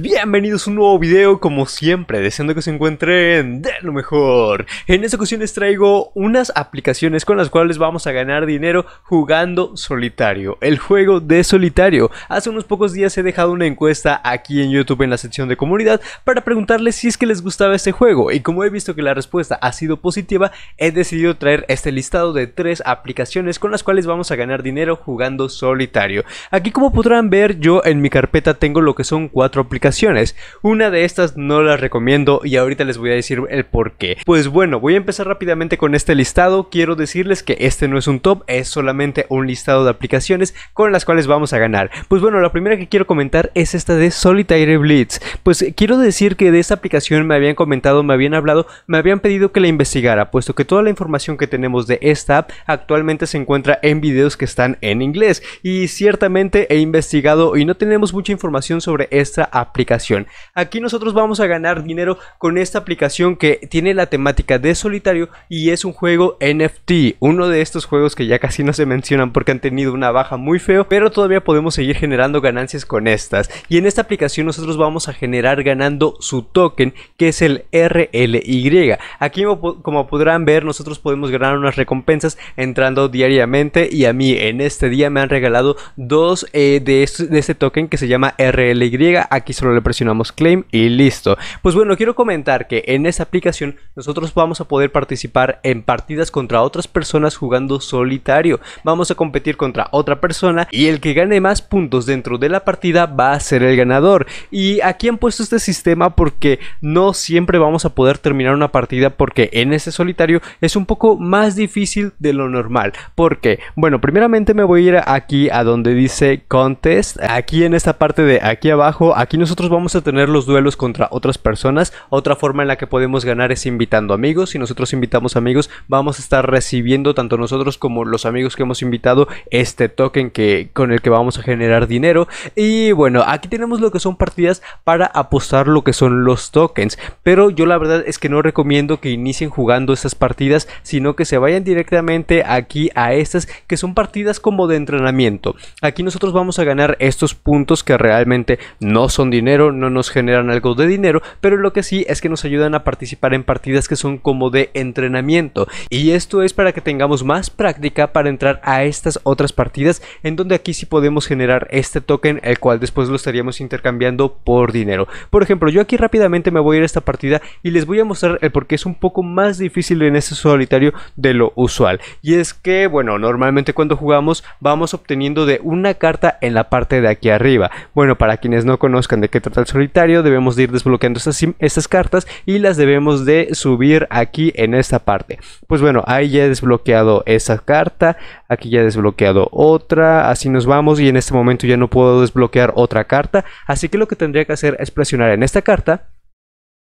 bienvenidos a un nuevo video como siempre, deseando que se encuentren de lo mejor. En esta ocasión les traigo unas aplicaciones con las cuales vamos a ganar dinero jugando solitario, el juego de solitario. Hace unos pocos días he dejado una encuesta aquí en YouTube en la sección de comunidad para preguntarles si es que les gustaba este juego y como he visto que la respuesta ha sido positiva, he decidido traer este listado de tres aplicaciones con las cuales vamos a ganar dinero jugando solitario. Aquí como podrán ver yo en mi carpeta tengo tengo lo que son cuatro aplicaciones. Una de estas no las recomiendo y ahorita les voy a decir el por qué. Pues bueno, voy a empezar rápidamente con este listado. Quiero decirles que este no es un top, es solamente un listado de aplicaciones con las cuales vamos a ganar. Pues bueno, la primera que quiero comentar es esta de Solitaire Blitz. Pues quiero decir que de esta aplicación me habían comentado, me habían hablado, me habían pedido que la investigara, puesto que toda la información que tenemos de esta app actualmente se encuentra en videos que están en inglés. Y ciertamente he investigado y no tenemos mucha información sobre esta aplicación. Aquí nosotros vamos a ganar dinero con esta aplicación que tiene la temática de solitario y es un juego NFT, uno de estos juegos que ya casi no se mencionan porque han tenido una baja muy feo, pero todavía podemos seguir generando ganancias con estas. Y en esta aplicación nosotros vamos a generar ganando su token que es el RLY. Aquí como podrán ver nosotros podemos ganar unas recompensas entrando diariamente y a mí en este día me han regalado dos eh, de, este, token que se llama RLY, aquí solo le presionamos claim y listo. Pues bueno, quiero comentar que en esta aplicación nosotros vamos a poder participar en partidas contra otras personas jugando solitario. Vamos a competir contra otra persona y el que gane más puntos dentro de la partida va a ser el ganador. Y aquí han puesto este sistema porque no siempre vamos a poder terminar una partida porque en este solitario es un poco más difícil de lo normal. porque Bueno, primeramente me voy a ir aquí a donde dice contest. Aquí en esta parte de de aquí abajo. Aquí nosotros vamos a tener los duelos contra otras personas. Otra forma en la que podemos ganar es invitando amigos. Si nosotros invitamos amigos, vamos a estar recibiendo tanto nosotros como los amigos que hemos invitado este token que, con el que vamos a generar dinero. Y bueno, aquí tenemos lo que son partidas para apostar lo que son los tokens. Pero yo la verdad es que no recomiendo que inicien jugando estas partidas, sino que se vayan directamente aquí a estas que son partidas como de entrenamiento. Aquí nosotros vamos a ganar estos puntos que realmente realmente no son dinero, no nos generan algo de dinero, pero lo que sí es que nos ayudan a participar en partidas que son como de entrenamiento. Y esto es para que tengamos más práctica para entrar a estas otras partidas en donde aquí sí podemos generar este token, el cual después lo estaríamos intercambiando por dinero. Por ejemplo, yo aquí rápidamente me voy a ir a esta partida y les voy a mostrar el por qué es un poco más difícil en este solitario de lo usual. Y es que, bueno, normalmente cuando jugamos vamos obteniendo de una carta en la parte de aquí arriba bueno, para quienes no conozcan de qué trata el solitario, debemos de ir desbloqueando estas, estas cartas y las debemos de subir aquí en esta parte. Pues bueno, ahí ya he desbloqueado esa carta, aquí ya he desbloqueado otra, así nos vamos y en este momento ya no puedo desbloquear otra carta. Así que lo que tendría que hacer es presionar en esta carta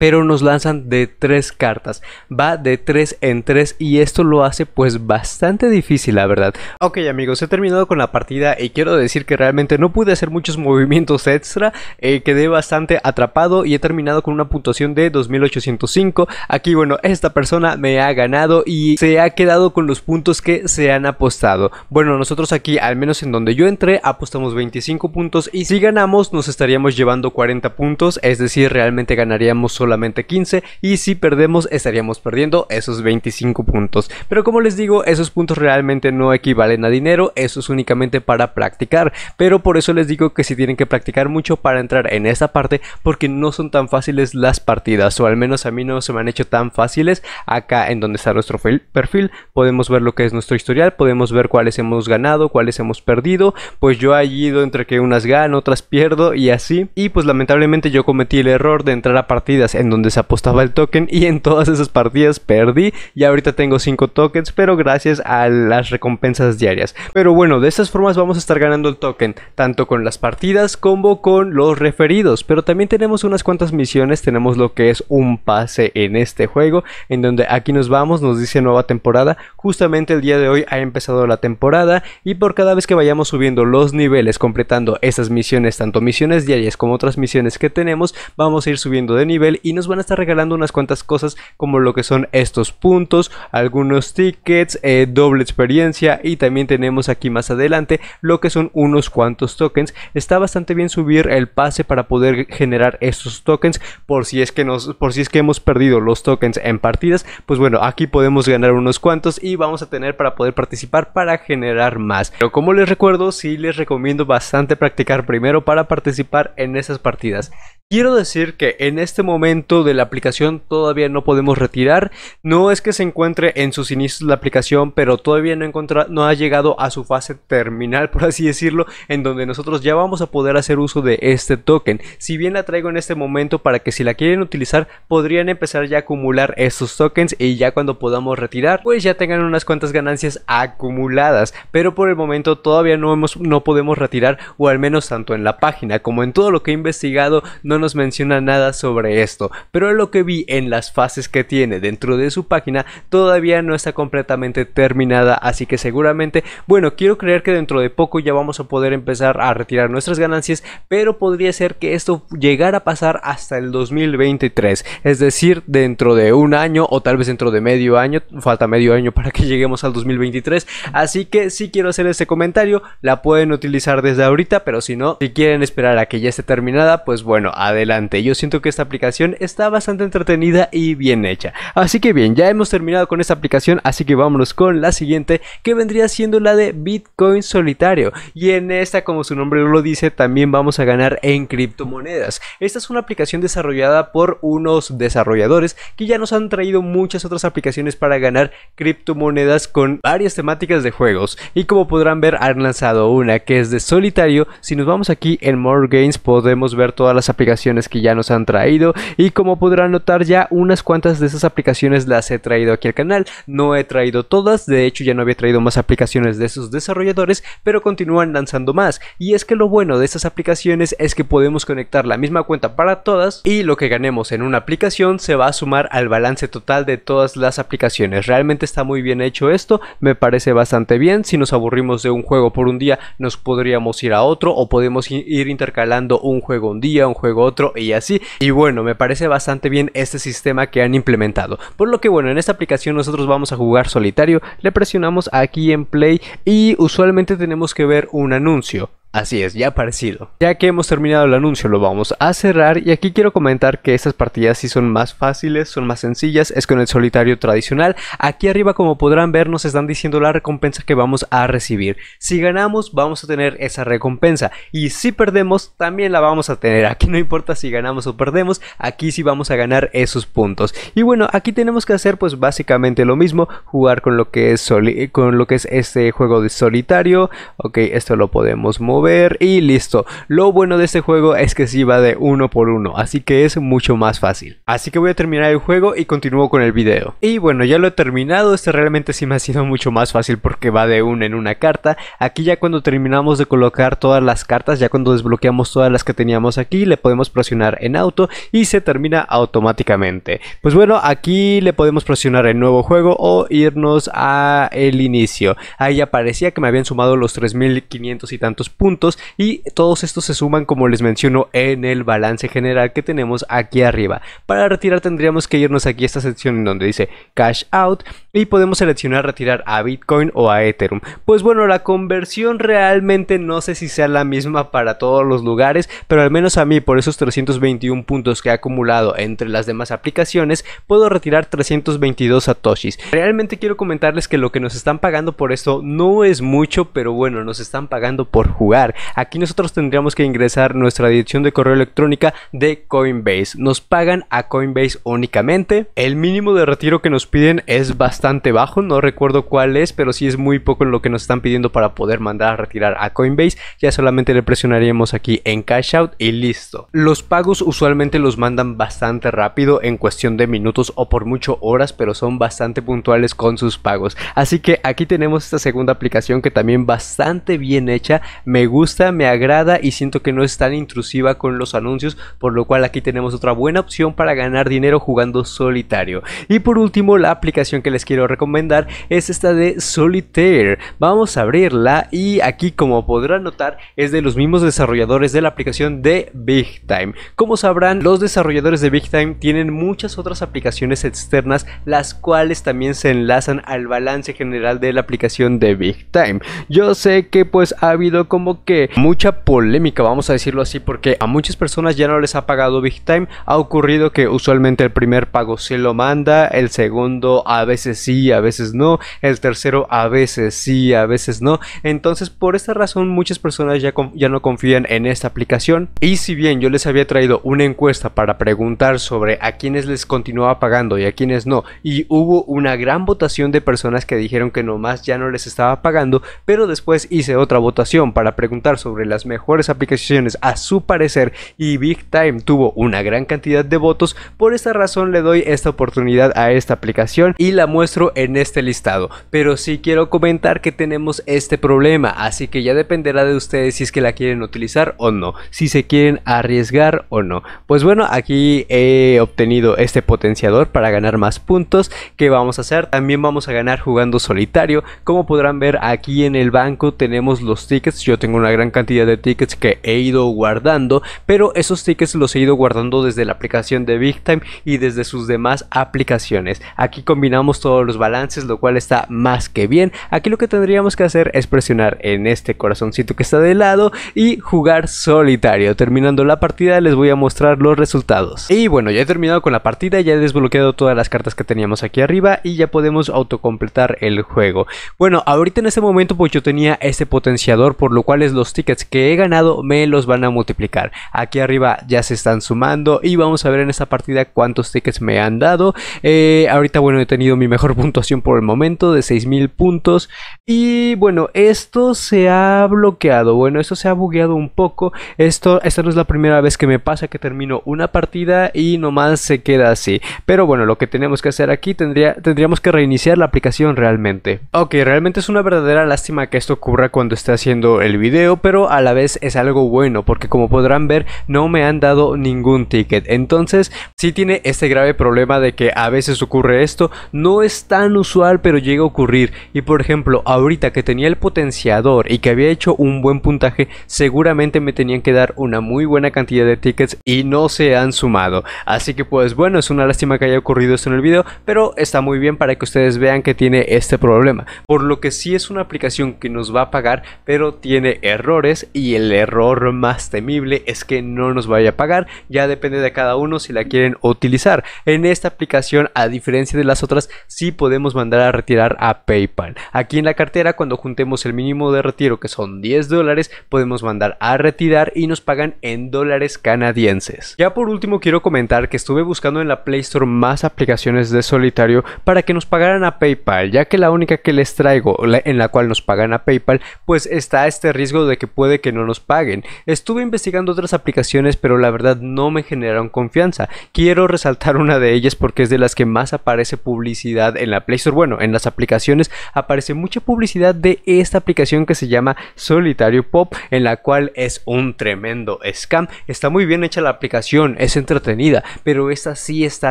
pero nos lanzan de tres cartas. Va de 3 en 3. y esto lo hace pues bastante difícil, la verdad. Ok amigos, he terminado con la partida y quiero decir que realmente no pude hacer muchos movimientos extra. Eh, quedé bastante atrapado y he terminado con una puntuación de 2805. Aquí bueno, esta persona me ha ganado y se ha quedado con los puntos que se han apostado. Bueno, nosotros aquí, al menos en donde yo entré, apostamos 25 puntos y si ganamos nos estaríamos llevando 40 puntos. Es decir, realmente ganaríamos solo solamente 15 y si perdemos estaríamos perdiendo esos 25 puntos. Pero como les digo, esos puntos realmente no equivalen a dinero, eso es únicamente para practicar, pero por eso les digo que si tienen que practicar mucho para entrar en esta parte porque no son tan fáciles las partidas o al menos a mí no se me han hecho tan fáciles. Acá en donde está nuestro perfil podemos ver lo que es nuestro historial, podemos ver cuáles hemos ganado, cuáles hemos perdido, pues yo he ido entre que unas gano, otras pierdo y así. Y pues lamentablemente yo cometí el error de entrar a partidas en donde se apostaba el token y en todas esas partidas perdí y ahorita tengo 5 tokens, pero gracias a las recompensas diarias. Pero bueno, de estas formas vamos a estar ganando el token, tanto con las partidas como con los referidos, pero también tenemos unas cuantas misiones, tenemos lo que es un pase en este juego, en donde aquí nos vamos, nos dice nueva temporada, justamente el día de hoy ha empezado la temporada y por cada vez que vayamos subiendo los niveles, completando esas misiones, tanto misiones diarias como otras misiones que tenemos, vamos a ir subiendo de nivel y nos van a estar regalando unas cuantas cosas como lo que son estos puntos, algunos tickets, eh, doble experiencia y también tenemos aquí más adelante lo que son unos cuantos tokens. Está bastante bien subir el pase para poder generar estos tokens por si es que nos por si es que hemos perdido los tokens en partidas, pues bueno, aquí podemos ganar unos cuantos y vamos a tener para poder participar para generar más. Pero como les recuerdo, sí les recomiendo bastante practicar primero para participar en esas partidas. Quiero decir que en este momento de la aplicación todavía no podemos retirar. No es que se encuentre en sus inicios la aplicación, pero todavía no, no ha llegado a su fase terminal, por así decirlo, en donde nosotros ya vamos a poder hacer uso de este token. Si bien la traigo en este momento para que si la quieren utilizar, podrían empezar ya a acumular estos tokens y ya cuando podamos retirar, pues ya tengan unas cuantas ganancias acumuladas. Pero por el momento todavía no, hemos, no podemos retirar, o al menos tanto en la página como en todo lo que he investigado, no nos menciona nada sobre esto pero lo que vi en las fases que tiene dentro de su página todavía no está completamente terminada, así que seguramente, bueno, quiero creer que dentro de poco ya vamos a poder empezar a retirar nuestras ganancias, pero podría ser que esto llegara a pasar hasta el 2023, es decir, dentro de un año o tal vez dentro de medio año, falta medio año para que lleguemos al 2023, así que si quiero hacer ese comentario, la pueden utilizar desde ahorita, pero si no, si quieren esperar a que ya esté terminada, pues bueno, adelante. Yo siento que esta aplicación está bastante entretenida y bien hecha. Así que bien, ya hemos terminado con esta aplicación, así que vámonos con la siguiente que vendría siendo la de Bitcoin Solitario. Y en esta, como su nombre lo dice, también vamos a ganar en criptomonedas. Esta es una aplicación desarrollada por unos desarrolladores que ya nos han traído muchas otras aplicaciones para ganar criptomonedas con varias temáticas de juegos. Y como podrán ver, han lanzado una que es de solitario. Si nos vamos aquí en More Games podemos ver todas las aplicaciones que ya nos han traído y como podrán notar ya unas cuantas de esas aplicaciones las he traído aquí al canal. No he traído todas, de hecho ya no había traído más aplicaciones de esos desarrolladores, pero continúan lanzando más. Y es que lo bueno de estas aplicaciones es que podemos conectar la misma cuenta para todas y lo que ganemos en una aplicación se va a sumar al balance total de todas las aplicaciones. Realmente está muy bien hecho esto, me parece bastante bien. Si nos aburrimos de un juego por un día, nos podríamos ir a otro o podemos ir intercalando un juego un día, un juego otro y así. Y bueno, me parece parece bastante bien este sistema que han implementado. Por lo que bueno, en esta aplicación nosotros vamos a jugar solitario, le presionamos aquí en play y usualmente tenemos que ver un anuncio. Así es, ya parecido. Ya que hemos terminado el anuncio lo vamos a cerrar y aquí quiero comentar que estas partidas sí son más fáciles, son más sencillas, es con el solitario tradicional. Aquí arriba como podrán ver nos están diciendo la recompensa que vamos a recibir. Si ganamos vamos a tener esa recompensa y si perdemos también la vamos a tener. Aquí no importa si ganamos o perdemos, aquí sí vamos a ganar esos puntos. Y bueno, aquí tenemos que hacer pues básicamente lo mismo, jugar con lo que es, con lo que es este juego de solitario. Ok, esto lo podemos mover ver y listo. Lo bueno de este juego es que si va de uno por uno, así que es mucho más fácil. Así que voy a terminar el juego y continúo con el video. Y bueno, ya lo he terminado, este realmente sí me ha sido mucho más fácil porque va de uno en una carta. Aquí ya cuando terminamos de colocar todas las cartas, ya cuando desbloqueamos todas las que teníamos aquí, le podemos presionar en auto y se termina automáticamente. Pues bueno, aquí le podemos presionar el nuevo juego o irnos a el inicio. Ahí parecía que me habían sumado los 3500 y tantos puntos y todos estos se suman como les menciono en el balance general que tenemos aquí arriba. Para retirar tendríamos que irnos aquí a esta sección en donde dice cash out y podemos seleccionar retirar a Bitcoin o a Ethereum. Pues bueno, la conversión realmente no sé si sea la misma para todos los lugares, pero al menos a mí por esos 321 puntos que he acumulado entre las demás aplicaciones, puedo retirar 322 satoshis. Realmente quiero comentarles que lo que nos están pagando por esto no es mucho, pero bueno, nos están pagando por jugar Aquí nosotros tendríamos que ingresar nuestra dirección de correo electrónica de Coinbase. Nos pagan a Coinbase únicamente. El mínimo de retiro que nos piden es bastante bajo, no recuerdo cuál es, pero sí es muy poco lo que nos están pidiendo para poder mandar a retirar a Coinbase. Ya solamente le presionaríamos aquí en cash out y listo. Los pagos usualmente los mandan bastante rápido en cuestión de minutos o por mucho horas, pero son bastante puntuales con sus pagos. Así que aquí tenemos esta segunda aplicación que también bastante bien hecha. Me gusta, me agrada y siento que no es tan intrusiva con los anuncios, por lo cual aquí tenemos otra buena opción para ganar dinero jugando solitario. Y por último, la aplicación que les quiero recomendar es esta de Solitaire. Vamos a abrirla y aquí como podrán notar es de los mismos desarrolladores de la aplicación de Big Time. Como sabrán, los desarrolladores de Big Time tienen muchas otras aplicaciones externas las cuales también se enlazan al balance general de la aplicación de Big Time. Yo sé que pues ha habido como que mucha polémica, vamos a decirlo así, porque a muchas personas ya no les ha pagado Big Time. Ha ocurrido que usualmente el primer pago se lo manda, el segundo a veces sí, a veces no, el tercero a veces sí, a veces no. Entonces, por esta razón, muchas personas ya, ya no confían en esta aplicación. Y si bien yo les había traído una encuesta para preguntar sobre a quienes les continuaba pagando y a quienes no, y hubo una gran votación de personas que dijeron que nomás ya no les estaba pagando, pero después hice otra votación para preguntar sobre las mejores aplicaciones a su parecer y Big Time tuvo una gran cantidad de votos, por esta razón le doy esta oportunidad a esta aplicación y la muestro en este listado. Pero sí quiero comentar que tenemos este problema, así que ya dependerá de ustedes si es que la quieren utilizar o no, si se quieren arriesgar o no. Pues bueno, aquí he obtenido este potenciador para ganar más puntos que vamos a hacer. También vamos a ganar jugando solitario. Como podrán ver aquí en el banco tenemos los tickets, yo tengo una gran cantidad de tickets que he ido guardando, pero esos tickets los he ido guardando desde la aplicación de Big Time y desde sus demás aplicaciones. Aquí combinamos todos los balances, lo cual está más que bien. Aquí lo que tendríamos que hacer es presionar en este corazoncito que está de lado y jugar solitario. Terminando la partida les voy a mostrar los resultados. Y bueno, ya he terminado con la partida, ya he desbloqueado todas las cartas que teníamos aquí arriba y ya podemos autocompletar el juego. Bueno, ahorita en este momento pues yo tenía ese potenciador por lo cual los tickets que he ganado me los van a multiplicar. Aquí arriba ya se están sumando y vamos a ver en esta partida cuántos tickets me han dado. Eh, ahorita, bueno, he tenido mi mejor puntuación por el momento de 6000 puntos. Y bueno, esto se ha bloqueado. Bueno, esto se ha bugueado un poco. Esto, esta no es la primera vez que me pasa que termino una partida y nomás se queda así. Pero bueno, lo que tenemos que hacer aquí tendría, tendríamos que reiniciar la aplicación realmente. Ok, realmente es una verdadera lástima que esto ocurra cuando esté haciendo el video pero a la vez es algo bueno, porque como podrán ver, no me han dado ningún ticket. Entonces, si tiene este grave problema de que a veces ocurre esto, no es tan usual, pero llega a ocurrir. Y por ejemplo, ahorita que tenía el potenciador y que había hecho un buen puntaje, seguramente me tenían que dar una muy buena cantidad de tickets y no se han sumado. Así que pues bueno, es una lástima que haya ocurrido esto en el video, pero está muy bien para que ustedes vean que tiene este problema. Por lo que sí es una aplicación que nos va a pagar, pero tiene errores y el error más temible es que no nos vaya a pagar, ya depende de cada uno si la quieren utilizar. En esta aplicación, a diferencia de las otras, sí podemos mandar a retirar a PayPal. Aquí en la cartera, cuando juntemos el mínimo de retiro, que son 10 dólares, podemos mandar a retirar y nos pagan en dólares canadienses. Ya por último, quiero comentar que estuve buscando en la Play Store más aplicaciones de solitario para que nos pagaran a PayPal, ya que la única que les traigo en la cual nos pagan a PayPal, pues está este riesgo de que puede que no nos paguen. Estuve investigando otras aplicaciones, pero la verdad no me generaron confianza. Quiero resaltar una de ellas porque es de las que más aparece publicidad en la Play Store. Bueno, en las aplicaciones aparece mucha publicidad de esta aplicación que se llama Solitario Pop, en la cual es un tremendo scam. Está muy bien hecha la aplicación, es entretenida, pero esta sí está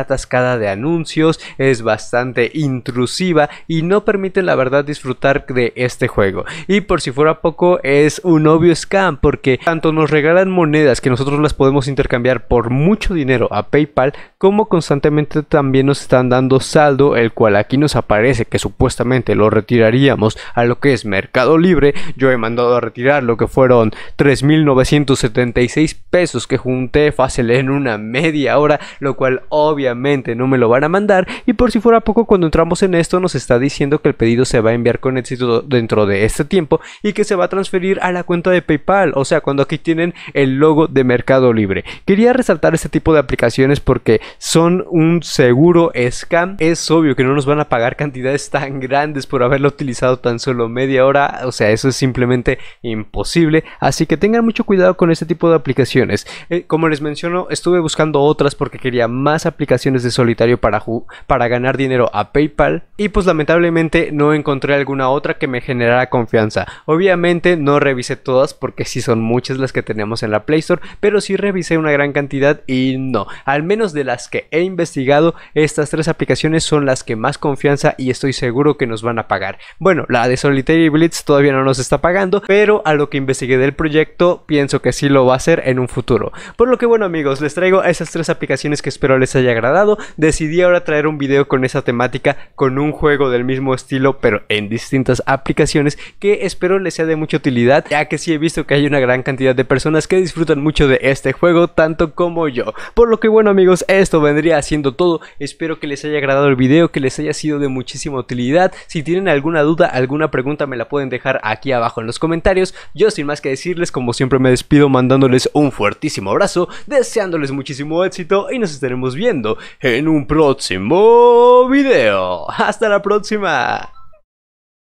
atascada de anuncios, es bastante intrusiva y no permite la verdad disfrutar de este juego. Y por si fuera poco, es es un obvio scam porque tanto nos regalan monedas que nosotros las podemos intercambiar por mucho dinero a PayPal como constantemente también nos están dando saldo el cual aquí nos aparece que supuestamente lo retiraríamos a lo que es Mercado Libre. Yo he mandado a retirar lo que fueron 3.976 pesos que junté fácil en una media hora, lo cual obviamente no me lo van a mandar y por si fuera poco cuando entramos en esto nos está diciendo que el pedido se va a enviar con éxito dentro de este tiempo y que se va a transferir a la cuenta de PayPal, o sea, cuando aquí tienen el logo de Mercado Libre. Quería resaltar este tipo de aplicaciones porque son un seguro scam. Es obvio que no nos van a pagar cantidades tan grandes por haberlo utilizado tan solo media hora, o sea, eso es simplemente imposible. Así que tengan mucho cuidado con este tipo de aplicaciones. Eh, como les menciono, estuve buscando otras porque quería más aplicaciones de solitario para, para ganar dinero a PayPal y pues lamentablemente no encontré alguna otra que me generara confianza. Obviamente no revisé todas porque si son muchas las que tenemos en la Play Store, pero sí revisé una gran cantidad y no, al menos de las que he investigado, estas tres aplicaciones son las que más confianza y estoy seguro que nos van a pagar. Bueno, la de Solitary Blitz todavía no nos está pagando, pero a lo que investigué del proyecto pienso que sí lo va a hacer en un futuro. Por lo que bueno amigos, les traigo esas tres aplicaciones que espero les haya agradado. Decidí ahora traer un video con esa temática, con un juego del mismo estilo, pero en distintas aplicaciones que espero les sea de mucha utilidad ya que sí he visto que hay una gran cantidad de personas que disfrutan mucho de este juego, tanto como yo. Por lo que bueno amigos, esto vendría siendo todo. Espero que les haya agradado el video, que les haya sido de muchísima utilidad. Si tienen alguna duda, alguna pregunta, me la pueden dejar aquí abajo en los comentarios. Yo sin más que decirles, como siempre me despido mandándoles un fuertísimo abrazo, deseándoles muchísimo éxito y nos estaremos viendo en un próximo video. Hasta la próxima.